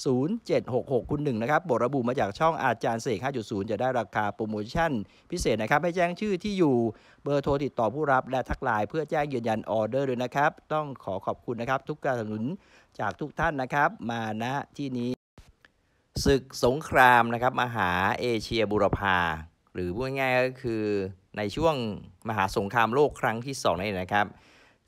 0766คุณหนึ่งนะครับบทระบุมาจากช่องอาจารย์เสก5.0 จะได้ราคาโปรโมชั่น พิเศษนะครับ ให้แจ้งชื่อที่อยู่เบอร์โทรติดต่อผู้รับและทักไลน์เพื่อแจ้งยืนยันออเดอร์ด้วยนะครับ ต้องขอขอบคุณนะครับ ทุกการสนับสนุนจากทุกท่านนะครับ มาณที่นี้ ศึกสงครามนะครับมหาเอเชียบุรพาหรือพูดง่ายก็คือในช่วงมหาสงครามโลกครั้งที่ 2นั่นเองนะครับ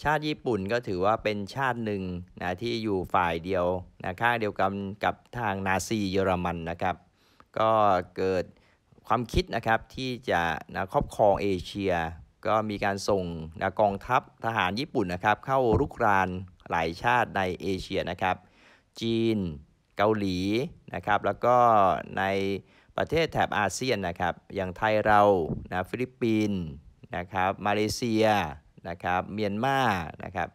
ชาติญี่ปุ่นก็ถือว่าเป็นชาติหนึ่งนะที่อยู่ฝ่ายเดียวนะข้างเดียวกันกับทางนาซีเยอรมันนะครับ ก็เกิดความคิดนะครับที่จะนะครอบครองเอเชีย ก็มีการส่งนะกองทัพทหารญี่ปุ่นนะครับเข้ารุกรานหลายชาติในเอเชียนะครับ จีน เกาหลีนะครับแล้วก็ในประเทศแถบอาเซียนนะครับ อย่างไทยเรานะฟิลิปปินส์นะครับมาเลเซียนะครับเมียนมานะครับ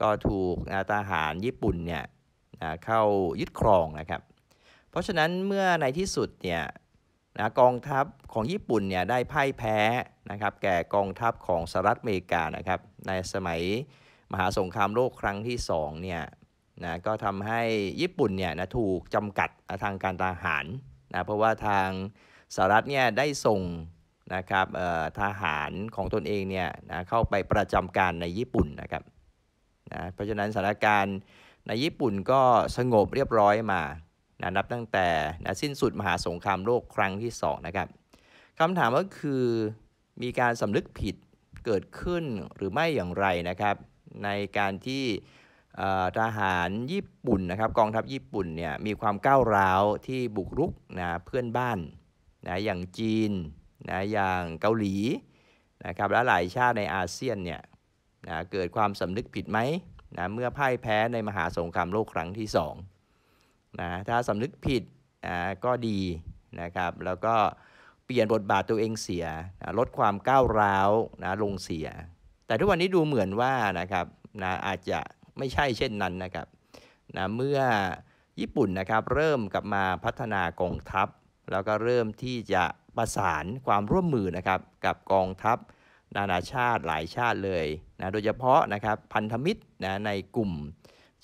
ก็ถูกทหารญี่ปุ่นเนี่ยเข้ายึดครองนะครับเพราะฉะนั้นเมื่อในที่สุดเนี่ยนะกองทัพของญี่ปุ่นเนี่ยได้พ่ายแพ้นะครับแก่กองทัพของสหรัฐอเมริกานะครับในสมัยมหาสงครามโลกครั้งที่2เนี่ยนะก็ทำให้ญี่ปุ่นเนี่ยนะถูกจำกัดทางการทหารนะเพราะว่าทางสหรัฐเนี่ยได้ส่งนะครับทหารของตนเองเนี่ยนะเข้าไปประจำการในญี่ปุ่นนะครับนะเพราะฉะนั้นสถานการณ์ในญี่ปุ่นก็สงบเรียบร้อยมานะนับตั้งแต่นะสิ้นสุดมหาสงครามโลกครั้งที่2นะครับคำถามก็คือมีการสำนึกผิดเกิดขึ้นหรือไม่อย่างไรนะครับในการที่ทหารญี่ปุ่นนะครับกองทัพญี่ปุ่นเนี่ยมีความก้าวร้าวที่บุกรุกนะเพื่อนบ้านนะอย่างจีนนะอย่างเกาหลีนะครับและหลายชาติในอาเซียนเนี่ยนะเกิดความสำนึกผิดไหมนะเมื่อพ่ายแพ้ในมหาสงครามโลกครั้งที่2นะถ้าสำนึกผิดนะก็ดีนะครับแล้วก็เปลี่ยนบทบาทตัวเองเสียนะลดความก้าวร้าวนะลงเสีย แต่ทุกวันนี้ดูเหมือนว่านะครับนะอาจจะไม่ใช่เช่นนั้นนะครับนะเมื่อญี่ปุ่นนะครับเริ่มกลับมาพัฒนากองทัพแล้วก็เริ่มที่จะประสานความร่วมมือนะครับ กับกองทัพ นานาชาติหลายชาติเลยนะ โดยเฉพาะนะครับพันธมิตรนะในกลุ่ม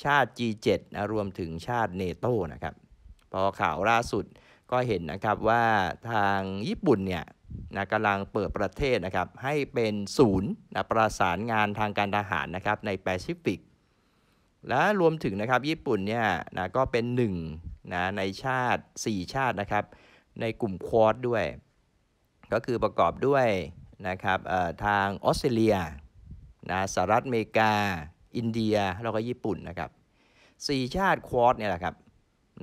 ชาติ G7 นะรวมถึงชาติเนโตนะครับ พอข่าวล่าสุดก็เห็นนะครับว่าทางญี่ปุ่นเนี่ยนะกำลังเปิดประเทศนะครับ ให้เป็นศูนย์นะประสานงานทางการทหารนะครับในแปซิฟิกและรวมถึงนะครับญี่ปุ่นเนี่ยนะก็เป็นหนึ่งนะในชาติ 4 ชาตินะครับในกลุ่มควอดด้วย ก็คือประกอบด้วยนะครับทางออสเตรเลียนะสหรัฐอเมริกา อินเดีย แล้วก็ญี่ปุ่นนะครับสี่ชาติควอดเนี่ยแหละครับ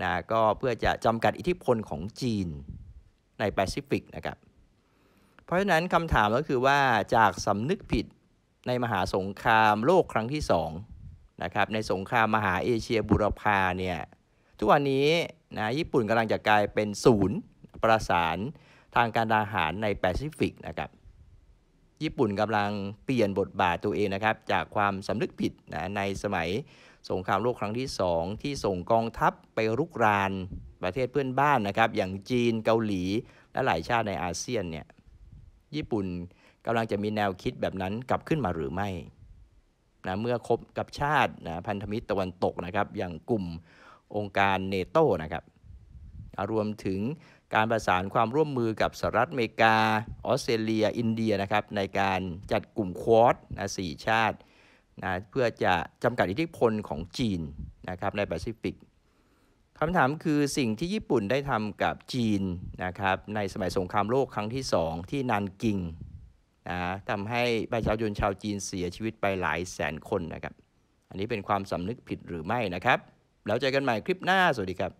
นะ ก็เพื่อจะจำกัดอิทธิพลของจีนในแปซิฟิกนะครับ เพราะฉะนั้นคำถามก็คือว่าจากสำนึกผิดในมหาสงครามโลกครั้งที่สองนะครับ ในสงครามมหาเอเชียบุรพาเนี่ย ทุกวันนี้นะญี่ปุ่นกำลังจะกลายเป็นศูนย์ประสานทางการอาหารในแปซิฟิกนะครับ ญี่ปุ่นกำลังเปลี่ยนบทบาทตัวเองนะครับ จากความสำนึกผิดนะในสมัยสงครามโลกครั้งที่ 2 ที่ส่งกองทัพไปรุกรานประเทศเพื่อนบ้านนะครับ อย่างจีนเกาหลี และหลายชาติในอาเซียนเนี่ย ญี่ปุ่นกำลังจะมีแนวคิดแบบนั้นกลับขึ้นมาหรือไม่นะเมื่อคบกับชาตินะพันธมิตรตะวันตกนะครับ อย่างกลุ่มองค์การเนโตนะครับรวมถึงการประสานความร่วมมือกับสหรัฐอเมริกา ออสเตรเลียอินเดียนะครับในการจัดกลุ่มควอดนะสี่ชาตินะเพื่อจะจำกัดอิทธิพลของจีนนะครับในแปซิฟิกคำถามคือสิ่งที่ญี่ปุ่นได้ทำกับจีนนะครับในสมัยสงครามโลกครั้งที่สองที่นานกิงนะทำให้ประชาชนชาวจีนเสียชีวิตไปหลายแสนคนนะครับอันนี้เป็นความสำนึกผิดหรือไม่นะครับแล้วเจอกันใหม่คลิปหน้าสวัสดีครับ